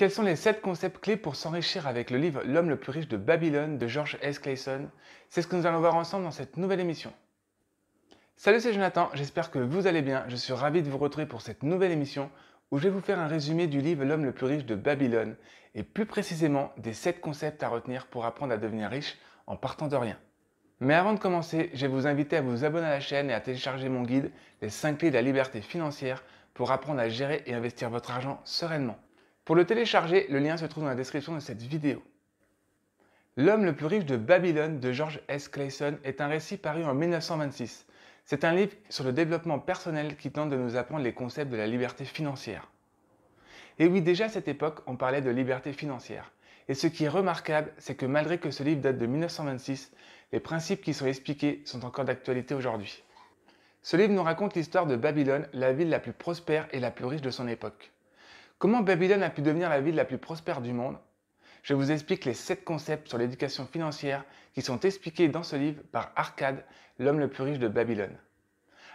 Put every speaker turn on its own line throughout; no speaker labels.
Quels sont les 7 concepts clés pour s'enrichir avec le livre L'homme le plus riche de Babylone de George S. Clayson C'est ce que nous allons voir ensemble dans cette nouvelle émission. Salut, c'est Jonathan, j'espère que vous allez bien. Je suis ravi de vous retrouver pour cette nouvelle émission où je vais vous faire un résumé du livre L'homme le plus riche de Babylone et plus précisément des 7 concepts à retenir pour apprendre à devenir riche en partant de rien. Mais avant de commencer, je vais vous inviter à vous abonner à la chaîne et à télécharger mon guide Les 5 clés de la liberté financière pour apprendre à gérer et investir votre argent sereinement. Pour le télécharger, le lien se trouve dans la description de cette vidéo. L'homme le plus riche de Babylone de George S. Clayson est un récit paru en 1926. C'est un livre sur le développement personnel qui tente de nous apprendre les concepts de la liberté financière. Et oui, déjà à cette époque, on parlait de liberté financière. Et ce qui est remarquable, c'est que malgré que ce livre date de 1926, les principes qui sont expliqués sont encore d'actualité aujourd'hui. Ce livre nous raconte l'histoire de Babylone, la ville la plus prospère et la plus riche de son époque. Comment Babylone a pu devenir la ville la plus prospère du monde Je vous explique les 7 concepts sur l'éducation financière qui sont expliqués dans ce livre par Arcade, l'homme le plus riche de Babylone.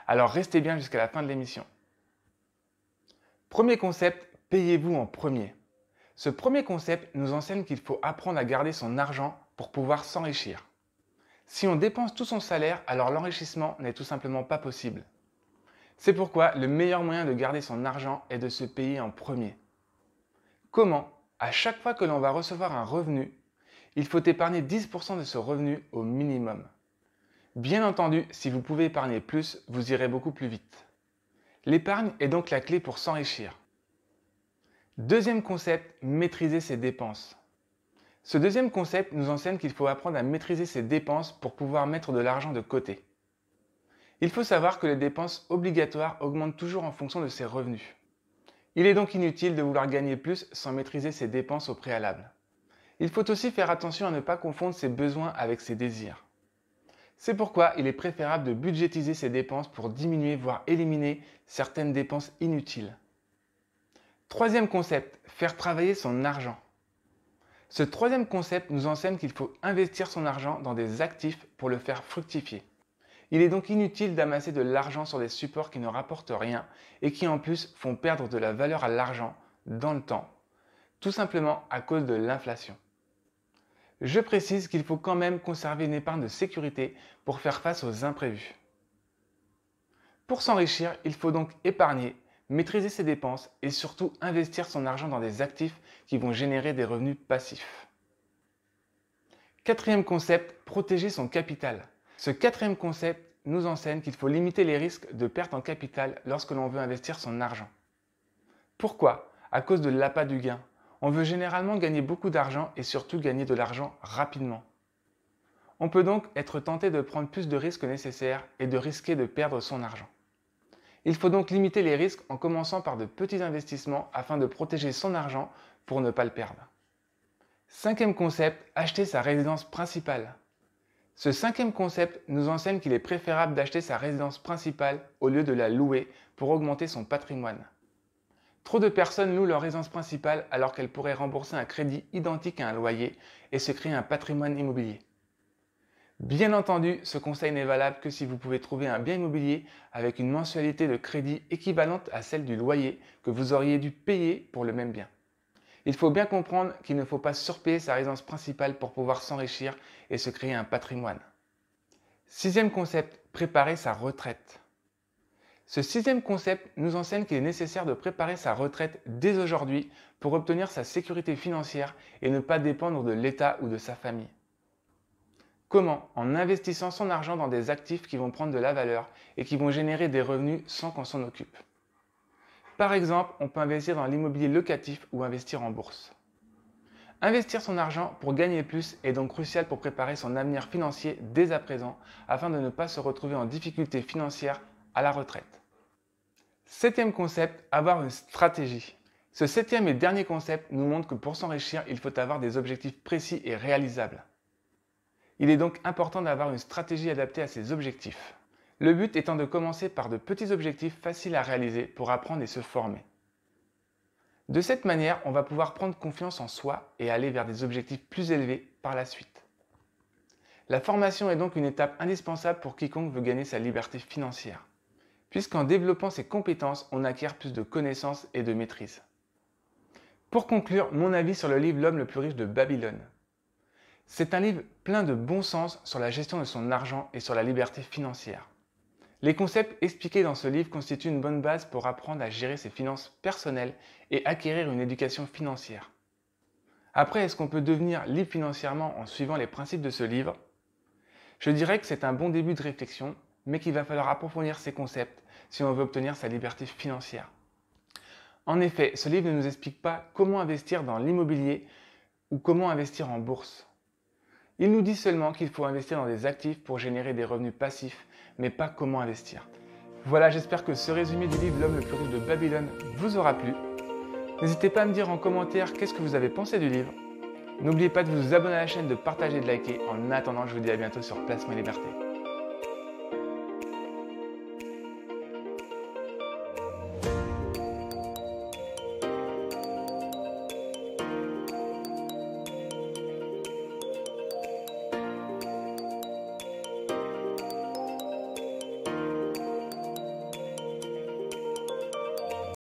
Alors restez bien jusqu'à la fin de l'émission. Premier concept, payez-vous en premier. Ce premier concept nous enseigne qu'il faut apprendre à garder son argent pour pouvoir s'enrichir. Si on dépense tout son salaire, alors l'enrichissement n'est tout simplement pas possible. C'est pourquoi le meilleur moyen de garder son argent est de se payer en premier. Comment À chaque fois que l'on va recevoir un revenu, il faut épargner 10% de ce revenu au minimum. Bien entendu, si vous pouvez épargner plus, vous irez beaucoup plus vite. L'épargne est donc la clé pour s'enrichir. Deuxième concept, maîtriser ses dépenses. Ce deuxième concept nous enseigne qu'il faut apprendre à maîtriser ses dépenses pour pouvoir mettre de l'argent de côté. Il faut savoir que les dépenses obligatoires augmentent toujours en fonction de ses revenus. Il est donc inutile de vouloir gagner plus sans maîtriser ses dépenses au préalable. Il faut aussi faire attention à ne pas confondre ses besoins avec ses désirs. C'est pourquoi il est préférable de budgétiser ses dépenses pour diminuer voire éliminer certaines dépenses inutiles. Troisième concept, faire travailler son argent. Ce troisième concept nous enseigne qu'il faut investir son argent dans des actifs pour le faire fructifier. Il est donc inutile d'amasser de l'argent sur des supports qui ne rapportent rien et qui en plus font perdre de la valeur à l'argent dans le temps, tout simplement à cause de l'inflation. Je précise qu'il faut quand même conserver une épargne de sécurité pour faire face aux imprévus. Pour s'enrichir, il faut donc épargner, maîtriser ses dépenses et surtout investir son argent dans des actifs qui vont générer des revenus passifs. Quatrième concept, protéger son capital. Ce quatrième concept nous enseigne qu'il faut limiter les risques de perte en capital lorsque l'on veut investir son argent. Pourquoi À cause de l'appât du gain. On veut généralement gagner beaucoup d'argent et surtout gagner de l'argent rapidement. On peut donc être tenté de prendre plus de risques nécessaires et de risquer de perdre son argent. Il faut donc limiter les risques en commençant par de petits investissements afin de protéger son argent pour ne pas le perdre. Cinquième concept, acheter sa résidence principale. Ce cinquième concept nous enseigne qu'il est préférable d'acheter sa résidence principale au lieu de la louer pour augmenter son patrimoine. Trop de personnes louent leur résidence principale alors qu'elles pourraient rembourser un crédit identique à un loyer et se créer un patrimoine immobilier. Bien entendu, ce conseil n'est valable que si vous pouvez trouver un bien immobilier avec une mensualité de crédit équivalente à celle du loyer que vous auriez dû payer pour le même bien. Il faut bien comprendre qu'il ne faut pas surpayer sa résidence principale pour pouvoir s'enrichir et se créer un patrimoine. Sixième concept, préparer sa retraite. Ce sixième concept nous enseigne qu'il est nécessaire de préparer sa retraite dès aujourd'hui pour obtenir sa sécurité financière et ne pas dépendre de l'État ou de sa famille. Comment En investissant son argent dans des actifs qui vont prendre de la valeur et qui vont générer des revenus sans qu'on s'en occupe. Par exemple, on peut investir dans l'immobilier locatif ou investir en bourse. Investir son argent pour gagner plus est donc crucial pour préparer son avenir financier dès à présent afin de ne pas se retrouver en difficulté financière à la retraite. Septième concept, avoir une stratégie. Ce septième et dernier concept nous montre que pour s'enrichir, il faut avoir des objectifs précis et réalisables. Il est donc important d'avoir une stratégie adaptée à ses objectifs. Le but étant de commencer par de petits objectifs faciles à réaliser pour apprendre et se former. De cette manière, on va pouvoir prendre confiance en soi et aller vers des objectifs plus élevés par la suite. La formation est donc une étape indispensable pour quiconque veut gagner sa liberté financière, puisqu'en développant ses compétences, on acquiert plus de connaissances et de maîtrise. Pour conclure, mon avis sur le livre L'homme le plus riche de Babylone. C'est un livre plein de bon sens sur la gestion de son argent et sur la liberté financière. Les concepts expliqués dans ce livre constituent une bonne base pour apprendre à gérer ses finances personnelles et acquérir une éducation financière. Après, est-ce qu'on peut devenir libre financièrement en suivant les principes de ce livre Je dirais que c'est un bon début de réflexion, mais qu'il va falloir approfondir ces concepts si on veut obtenir sa liberté financière. En effet, ce livre ne nous explique pas comment investir dans l'immobilier ou comment investir en bourse. Il nous dit seulement qu'il faut investir dans des actifs pour générer des revenus passifs, mais pas comment investir. Voilà, j'espère que ce résumé du livre L'homme le plus riche de Babylone vous aura plu. N'hésitez pas à me dire en commentaire qu'est-ce que vous avez pensé du livre. N'oubliez pas de vous abonner à la chaîne, de partager et de liker. En attendant, je vous dis à bientôt sur Placement Liberté.